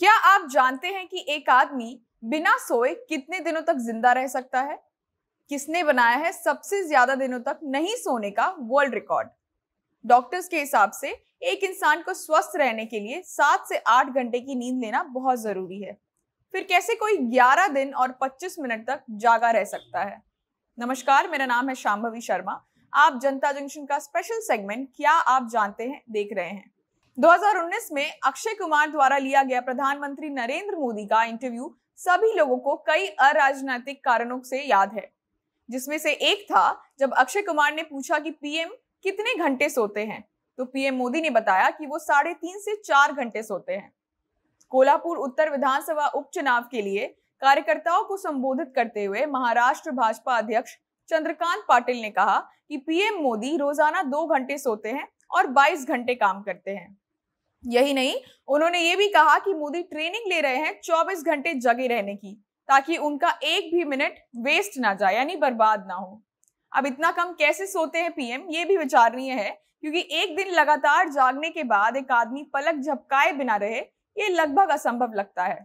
क्या आप जानते हैं कि एक आदमी बिना सोए कितने दिनों तक जिंदा रह सकता है किसने बनाया है सबसे ज्यादा दिनों तक नहीं सोने का वर्ल्ड रिकॉर्ड डॉक्टर्स के हिसाब से एक इंसान को स्वस्थ रहने के लिए सात से आठ घंटे की नींद लेना बहुत जरूरी है फिर कैसे कोई ग्यारह दिन और पच्चीस मिनट तक जागा रह सकता है नमस्कार मेरा नाम है शाम्भवी शर्मा आप जनता जंक्शन का स्पेशल सेगमेंट क्या आप जानते हैं देख रहे हैं 2019 में अक्षय कुमार द्वारा लिया गया प्रधानमंत्री नरेंद्र मोदी का इंटरव्यू सभी लोगों को कई अराजनैतिक कारणों से याद है जिसमें से एक था जब अक्षय कुमार ने पूछा कि पीएम कितने घंटे सोते हैं तो पीएम मोदी ने बताया कि वो साढ़े तीन से चार घंटे सोते हैं कोल्हापुर उत्तर विधानसभा उपचुनाव के लिए कार्यकर्ताओं को संबोधित करते हुए महाराष्ट्र भाजपा अध्यक्ष चंद्रकांत पाटिल ने कहा कि पीएम मोदी रोजाना दो घंटे सोते हैं और 22 घंटे काम करते हैं यही नहीं उन्होंने ये भी कहा कि मोदी ट्रेनिंग ले रहे हैं 24 घंटे जगे रहने की ताकि उनका एक भी मिनट वेस्ट ना जाए यानी बर्बाद ना हो अब इतना कम कैसे सोते हैं पीएम ये भी विचारणीय है क्योंकि एक दिन लगातार जागने के बाद एक आदमी पलक झपकाए बिना रहे ये लगभग असंभव लगता है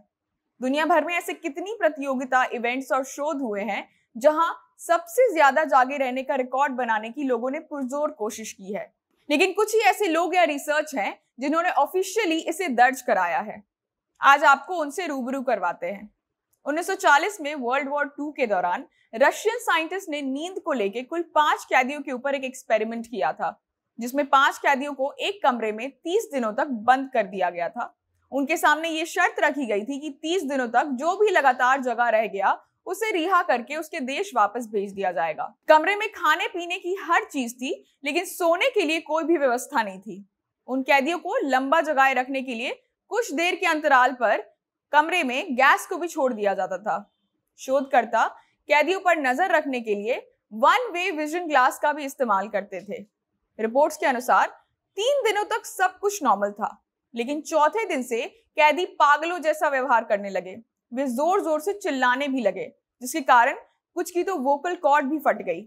दुनिया भर में ऐसे कितनी प्रतियोगिता इवेंट्स और शोध हुए हैं जहां सबसे ज्यादा जागे रहने का रिकॉर्ड बनाने की लोगों ने पुरजोर कोशिश की है लेकिन कुछ ही ऐसे लोग या रिसर्च हैं जिन्होंने ऑफिशियली इसे दर्ज कराया है आज आपको उनसे रूबरू करवाते हैं 1940 में वर्ल्ड वॉर टू के दौरान रशियन साइंटिस्ट ने नींद को लेकर कुल पांच कैदियों के ऊपर एक एक्सपेरिमेंट किया था जिसमें पांच कैदियों को एक कमरे में तीस दिनों तक बंद कर दिया गया था उनके सामने ये शर्त रखी गई थी कि तीस दिनों तक जो भी लगातार जगह रह गया उसे रिहा करके उसके देश वापस भेज दिया जाएगा कमरे में खाने पीने की हर चीज थी लेकिन सोने के लिए कोई भी व्यवस्था नहीं थी उन कैदियों को लंबा जगाए रखने के लिए कुछ देर के अंतराल पर कमरे में गैस को भी छोड़ दिया जाता था शोधकर्ता कैदियों पर नजर रखने के लिए वन वे विजन ग्लास का भी इस्तेमाल करते थे रिपोर्ट्स के अनुसार तीन दिनों तक सब कुछ नॉर्मल था लेकिन चौथे दिन से कैदी पागलों जैसा व्यवहार करने लगे वे जोर जोर से चिल्लाने भी लगे जिसके कारण कुछ की तो वोकल कॉर्ड भी फट गई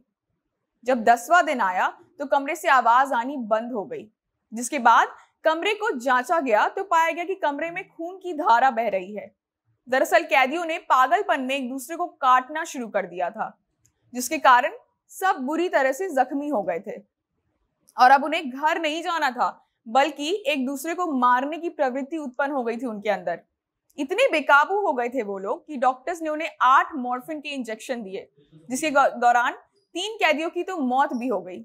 जब दसवां दिन आया तो कमरे से आवाज आनी बंद हो गई जिसके बाद कमरे को जांचा गया तो पाया गया कि कमरे में खून की धारा बह रही है दरअसल कैदियों ने पागलपन में एक दूसरे को काटना शुरू कर दिया था जिसके कारण सब बुरी तरह से जख्मी हो गए थे और अब उन्हें घर नहीं जाना था बल्कि एक दूसरे को मारने की प्रवृत्ति उत्पन्न हो गई थी उनके अंदर इतने बेकाबू हो गए थे वो लोग कि डॉक्टर्स ने उन्हें आठ मॉर्फिन के इंजेक्शन दिए जिसके दौरान तीन कैदियों की तो मौत भी हो गई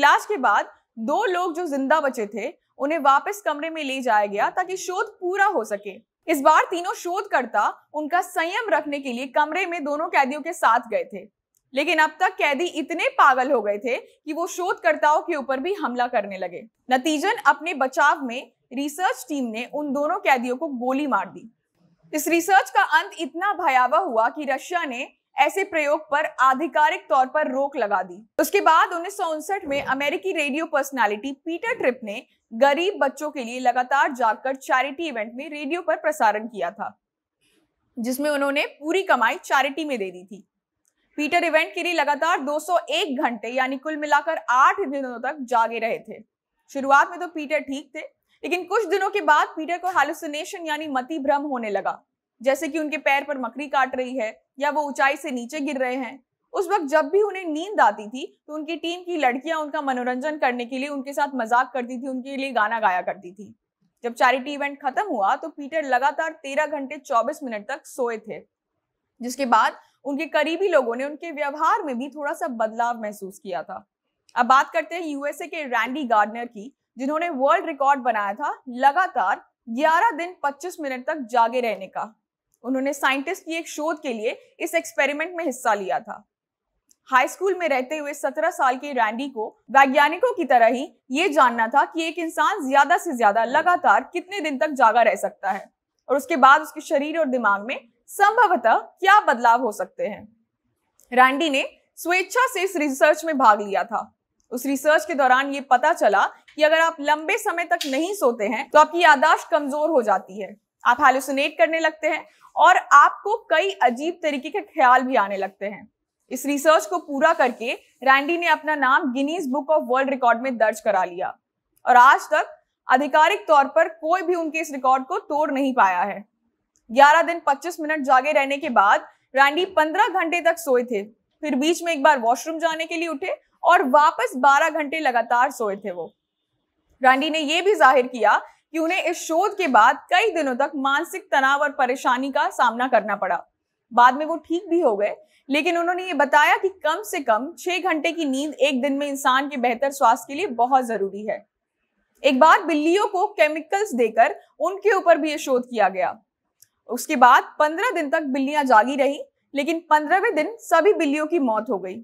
इलाज के बाद दो लोग जो जिंदा बचे थे उन्हें वापस कमरे में ले जाया गया ताकि शोध पूरा हो सके इस बार तीनों शोधकर्ता उनका संयम रखने के लिए कमरे में दोनों कैदियों के साथ गए थे लेकिन अब तक कैदी इतने पागल हो गए थे कि वो शोधकर्ताओं के ऊपर भी हमला करने लगे नतीजन अपने बचाव में रिसर्च टीम ने उन दोनों कैदियों को गोली मार दी इस रिसर्च का अंत इतना भयावह हुआ कि रशिया ने ऐसे प्रयोग पर आधिकारिक तौर पर रोक लगा दी उसके बाद उन्नीस में अमेरिकी रेडियो पर्सनालिटी पीटर ट्रिप ने गरीब बच्चों के लिए लगातार जाकर चैरिटी इवेंट में रेडियो पर प्रसारण किया था जिसमें उन्होंने पूरी कमाई चैरिटी में दे दी थी पीटर इवेंट के लिए लगातार 201 घंटे यानी कुल मिलाकर आठ दिनों तक जागे रहे थे शुरुआत में तो पीटर ठीक थे लेकिन कुछ दिनों के बाद पीटर को हेलुसिनेशन यानी मति भ्रम होने लगा जैसे कि उनके पैर पर मकड़ी काट रही है या वो ऊंचाई से नीचे गिर रहे हैं उस वक्त जब भी उन्हें नींद आती थी तो उनकी टीम की लड़कियां उनका मनोरंजन करने के लिए उनके साथ मजाक करती थी उनके लिए गाना गाया करती थी जब चैरिटी इवेंट खत्म हुआ तो पीटर लगातार तेरह घंटे चौबीस मिनट तक सोए थे जिसके बाद उनके करीबी लोगों ने उनके व्यवहार में भी थोड़ा सा बदलाव महसूस किया था अब बात करते हैं यूएसए के रैंडी गार्डनर की जिन्होंने वर्ल्ड रिकॉर्ड बनाया था लगातार 11 दिन 25 मिनट तक जागे रहने का उन्होंने साइंटिस्ट की एक शोध के लिए इस एक्सपेरिमेंट में हिस्सा लिया था हाई स्कूल में रहते हुए 17 साल के रैंडी को वैज्ञानिकों की तरह ही ये जानना था कि एक इंसान ज्यादा से ज्यादा लगातार कितने दिन तक जागा रह सकता है और उसके बाद उसके शरीर और दिमाग में संभवतः क्या बदलाव हो सकते हैं रैंडी ने स्वेच्छा से इस रिसर्च में भाग लिया था उस रिसर्च के दौरान ये पता चला कि अगर आप लंबे समय तक नहीं सोते हैं तो आपकी यादाश्त कमजोर हो जाती है आप हेलुसिनेट करने लगते हैं और आपको कई अजीब तरीके के ख्याल भी आने लगते हैं इस रिसर्च को पूरा करके रैंडी ने अपना नाम Guinness Book of World Record में दर्ज करा लिया और आज तक आधिकारिक तौर पर कोई भी उनके इस रिकॉर्ड को तोड़ नहीं पाया है 11 दिन 25 मिनट जागे रहने के बाद रैंडी 15 घंटे तक सोए थे फिर बीच में एक बार वॉशरूम जाने के लिए उठे और वापस 12 घंटे लगातार सोए थे वो रैंडी ने यह भी जाहिर किया कि उन्हें इस शोध के बाद कई दिनों तक मानसिक तनाव और परेशानी का सामना करना पड़ा बाद में वो ठीक भी हो गए लेकिन उन्होंने ये बताया कि कम से कम छह घंटे की नींद एक दिन में इंसान के बेहतर स्वास्थ्य के लिए बहुत जरूरी है एक बार बिल्लियों को केमिकल्स देकर उनके ऊपर भी ये शोध किया गया उसके बाद पंद्रह दिन तक बिल्लियां जागी रही लेकिन पंद्रहवें दिन सभी बिल्लियों की मौत हो गई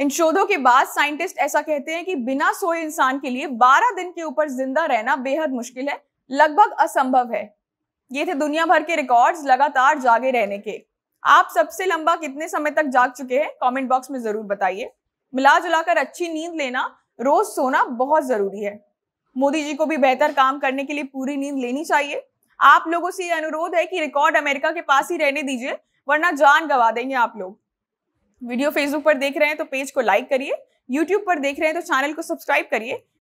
इन शोधों के बाद साइंटिस्ट ऐसा कहते हैं कि बिना सोए इंसान के लिए 12 दिन के ऊपर जिंदा रहना बेहद मुश्किल है लगभग असंभव है ये थे दुनिया भर के रिकॉर्ड्स लगातार जागे रहने के आप सबसे लंबा कितने समय तक जाग चुके हैं कमेंट बॉक्स में जरूर बताइए मिला जुलाकर अच्छी नींद लेना रोज सोना बहुत जरूरी है मोदी जी को भी बेहतर काम करने के लिए पूरी नींद लेनी चाहिए आप लोगों से ये अनुरोध है कि रिकॉर्ड अमेरिका के पास ही रहने दीजिए वरना जान गवा देंगे आप लोग वीडियो फेसबुक पर देख रहे हैं तो पेज को लाइक करिए यूट्यूब पर देख रहे हैं तो चैनल को सब्सक्राइब करिए